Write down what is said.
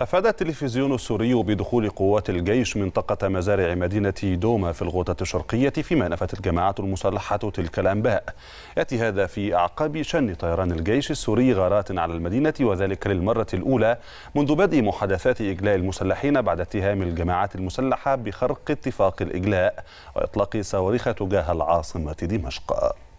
أفاد التلفزيون السوري بدخول قوات الجيش منطقة مزارع مدينة دوما في الغوطة الشرقية فيما نفت الجماعة المسلحة تلك الأنباء يأتي هذا في أعقاب شن طيران الجيش السوري غارات على المدينة وذلك للمرة الأولى منذ بدء محادثات إجلاء المسلحين بعد اتهام الجماعات المسلحة بخرق اتفاق الإجلاء وإطلاق صواريخ تجاه العاصمة دمشق